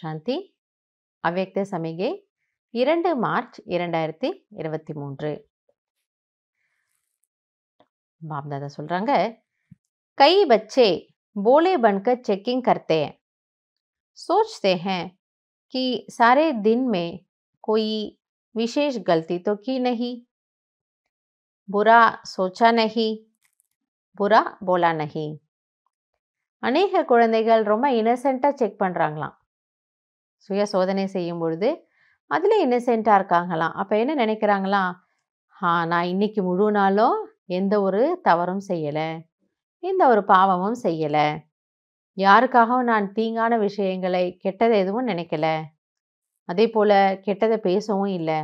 சாந்தி அவ்வக்த சமிகை இரண்டு மார்ச் இரண்டாயிரத்தி இருபத்தி மூன்று பாப்தாதா கை பச்சே बोले बनकर चेकिंग करते हैं सोचते हैं कि सारे दिन में कोई विशेष गलती तो की नहीं बुरा सोचा नहीं बुरा बोला नहीं अनेक कुछ रोम इनसेंटा चेक पड़ा சுய சோதனை செய்யும் பொழுது அதில் இன்னசென்ட்டாக இருக்காங்களாம் அப்போ என்ன நினைக்கிறாங்களா ஆ நான் இன்றைக்கி முழு நாளும் எந்த ஒரு தவறும் செய்யலை எந்த ஒரு பாவமும் செய்யலை யாருக்காகவும் நான் தீங்கான விஷயங்களை கெட்டதை எதுவும் நினைக்கல அதே போல் கெட்டதை பேசவும் இல்லை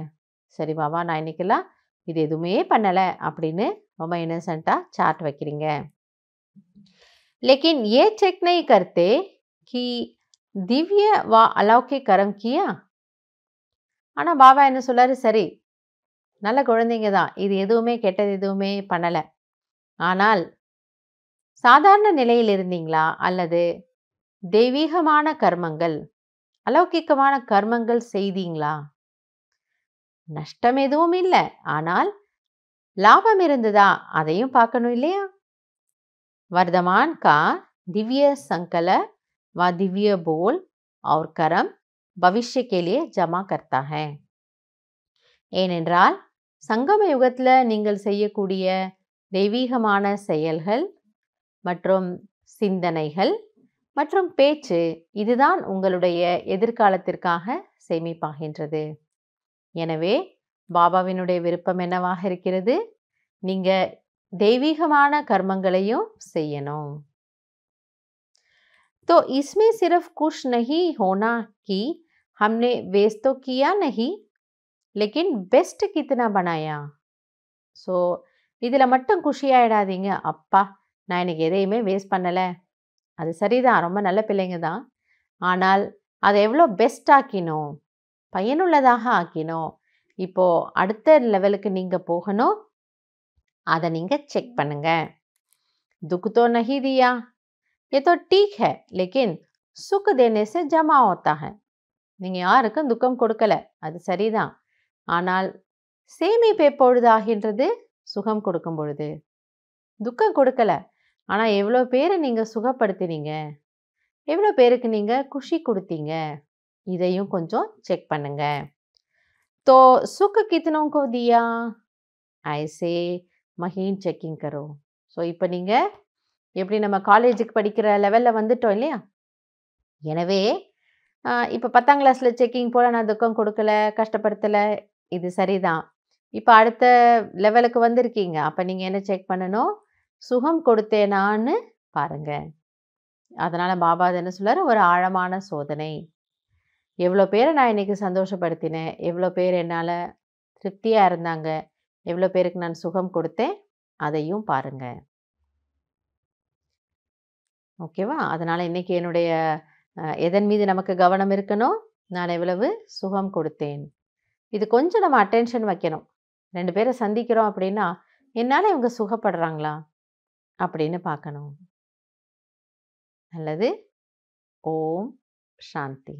சரி பாபா நான் இன்றைக்கெல்லாம் இது எதுவுமே பண்ணலை அப்படின்னு ரொம்ப இன்னசென்ட்டாக சார்ட் வைக்கிறீங்க லேக்கின் ஏ செக்னை கருத்தே கி திவ்ய வா அலோகே கரம் கியா ஆனால் பாபா என்ன சொல்லாரு சரி நல்ல குழந்தைங்க தான் இது எதுவுமே கெட்டது எதுவுமே பண்ணலை ஆனால் சாதாரண நிலையில் இருந்தீங்களா அல்லது தெய்வீகமான கர்மங்கள் அலௌகிக்கமான கர்மங்கள் செய்தீங்களா நஷ்டம் எதுவும் இல்லை ஆனால் லாபம் இருந்ததா அதையும் பார்க்கணும் இல்லையா வர்தமான் கா திவ்ய சங்கல वह दिव्य बोल और कर्म भविष्य के लिए ஜமா करता है ஏனென்றால் சங்கம யுகத்தில் நீங்கள் செய்யக்கூடிய தெய்வீகமான செயல்கள் மற்றும் சிந்தனைகள் மற்றும் பேச்சு இதுதான் உங்களுடைய எதிர்காலத்திற்காக சேமிப்பாகின்றது எனவே பாபாவினுடைய விருப்பம் என்னவாக இருக்கிறது நீங்கள் தெய்வீகமான கர்மங்களையும் செய்யணும் तो इसमें सिर्फ खुश नहीं होना कि हमने वेस्ट तो किया नहीं लेकिन பெஸ்ட் கித்தனா பனாயா ஸோ இதில் மட்டும் குஷியாயிடாதீங்க அப்பா நான் எனக்கு எதையுமே வேஸ்ட் பண்ணலை அது சரிதான் ரொம்ப நல்ல பிள்ளைங்க தான் ஆனால் அதை எவ்வளோ பெஸ்ட் ஆக்கினோம் பயனுள்ளதாக ஆக்கினோம் இப்போது அடுத்த லெவலுக்கு நீங்கள் போகணும் அதை நீங்கள் செக் பண்ணுங்கள் துக்குத்தோ நஹிதியா ये तो ठीक है लेकिन சுக்கு தேனேசே ஜமா ஓத்தாக நீங்கள் யாருக்கும் துக்கம் கொடுக்கல அது சரிதான் ஆனால் சேமிப்பு எப்பொழுது சுகம் கொடுக்கும் பொழுது துக்கம் கொடுக்கல ஆனால் எவ்வளோ பேரை நீங்கள் சுகப்படுத்தினீங்க எவ்வளோ பேருக்கு நீங்கள் குஷி கொடுத்தீங்க இதையும் கொஞ்சம் செக் பண்ணுங்க தோ சுக்கு कितनों கோதியா दिया ऐसे महीन चेकिंग करो सो இப்போ நீங்கள் எப்படி நம்ம காலேஜுக்கு படிக்கிற லெவலில் வந்துட்டோம் இல்லையா எனவே இப்போ பத்தாம் கிளாஸில் செக்கிங் போல் நான் துக்கம் கொடுக்கல கஷ்டப்படுத்தலை இது சரிதான் இப்போ அடுத்த லெவலுக்கு வந்திருக்கீங்க அப்போ நீங்கள் என்ன செக் பண்ணணும் சுகம் கொடுத்தேனான்னு பாருங்கள் அதனால் பாபா என்ன சொல்லார் ஒரு ஆழமான சோதனை எவ்வளோ பேரை நான் இன்றைக்கி சந்தோஷப்படுத்தினேன் எவ்வளோ பேர் என்னால் திருப்தியாக இருந்தாங்க எவ்வளோ பேருக்கு நான் சுகம் கொடுத்தேன் அதையும் பாருங்கள் ஓகேவா அதனால் இன்றைக்கி என்னுடைய எதன் மீது நமக்கு கவனம் இருக்கணும் நான் எவ்வளவு சுகம் கொடுத்தேன் இது கொஞ்சம் நம்ம அட்டென்ஷன் வைக்கணும் ரெண்டு பேரை சந்திக்கிறோம் அப்படின்னா என்னால் இவங்க சுகப்படுறாங்களா அப்படின்னு பார்க்கணும் நல்லது ஓம் சாந்தி